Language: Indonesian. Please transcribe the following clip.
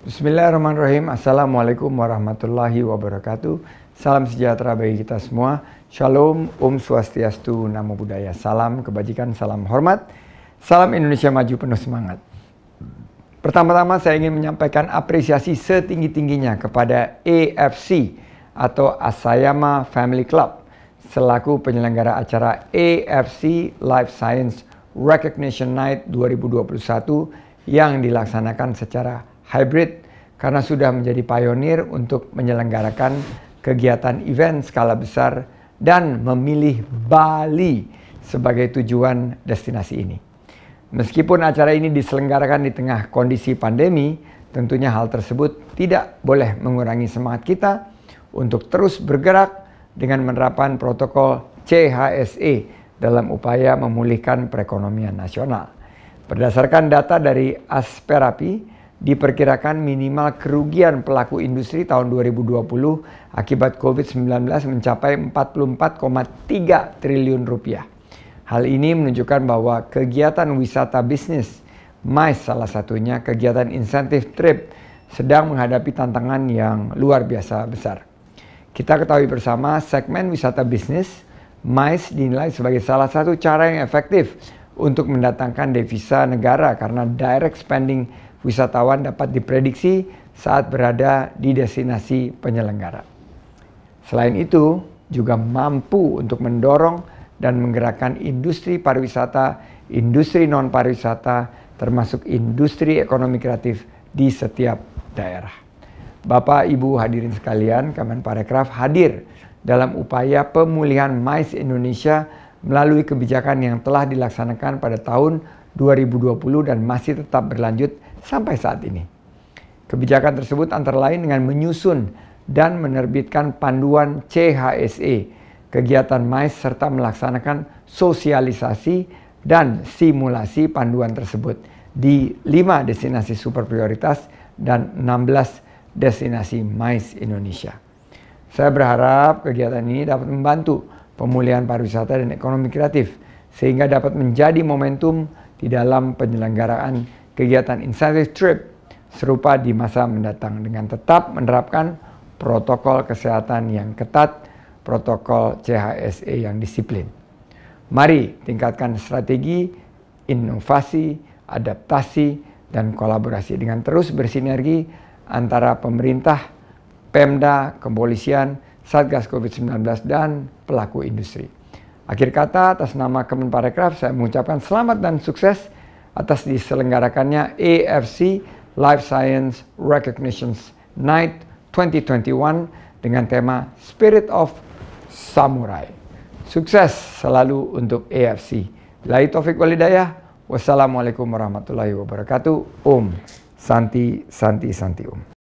Bismillahirrahmanirrahim. Assalamualaikum warahmatullahi wabarakatuh. Salam sejahtera bagi kita semua. Shalom, Om Swastiastu, Namo Buddhaya. Salam kebajikan, salam hormat. Salam Indonesia Maju penuh semangat. Pertama-tama saya ingin menyampaikan apresiasi setinggi-tingginya kepada AFC atau Asayama Family Club selaku penyelenggara acara AFC Life Science Recognition Night 2021 yang dilaksanakan secara hybrid karena sudah menjadi pionir untuk menyelenggarakan kegiatan event skala besar dan memilih Bali sebagai tujuan destinasi ini. Meskipun acara ini diselenggarakan di tengah kondisi pandemi, tentunya hal tersebut tidak boleh mengurangi semangat kita untuk terus bergerak dengan menerapkan protokol CHSE dalam upaya memulihkan perekonomian nasional. Berdasarkan data dari Asperapi, Diperkirakan minimal kerugian pelaku industri tahun 2020 akibat COVID-19 mencapai 44,3 triliun rupiah. Hal ini menunjukkan bahwa kegiatan wisata bisnis, MICE salah satunya, kegiatan insentif trip, sedang menghadapi tantangan yang luar biasa besar. Kita ketahui bersama segmen wisata bisnis, MICE dinilai sebagai salah satu cara yang efektif untuk mendatangkan devisa negara karena direct spending wisatawan dapat diprediksi saat berada di destinasi penyelenggara. Selain itu, juga mampu untuk mendorong dan menggerakkan industri pariwisata, industri non-pariwisata, termasuk industri ekonomi kreatif di setiap daerah. Bapak, Ibu hadirin sekalian, Kemenparekraf hadir dalam upaya pemulihan MICE Indonesia melalui kebijakan yang telah dilaksanakan pada tahun 2020 dan masih tetap berlanjut sampai saat ini. Kebijakan tersebut antara lain dengan menyusun dan menerbitkan panduan CHSE, kegiatan MAIS serta melaksanakan sosialisasi dan simulasi panduan tersebut di 5 destinasi super prioritas dan 16 destinasi MAIS Indonesia. Saya berharap kegiatan ini dapat membantu pemulihan pariwisata dan ekonomi kreatif sehingga dapat menjadi momentum di dalam penyelenggaraan kegiatan incentive trip serupa di masa mendatang dengan tetap menerapkan protokol kesehatan yang ketat, protokol CHSE yang disiplin. Mari tingkatkan strategi, inovasi, adaptasi, dan kolaborasi dengan terus bersinergi antara pemerintah, Pemda, kepolisian, Satgas COVID-19, dan pelaku industri. Akhir kata, atas nama Kemenparekraf, saya mengucapkan selamat dan sukses atas diselenggarakannya AFC Life Science Recognitions Night 2021 dengan tema Spirit of Samurai. Sukses selalu untuk AFC. Lai Taufik Walidayah, wassalamualaikum warahmatullahi wabarakatuh. Om, Santi, Santi, Santi Om.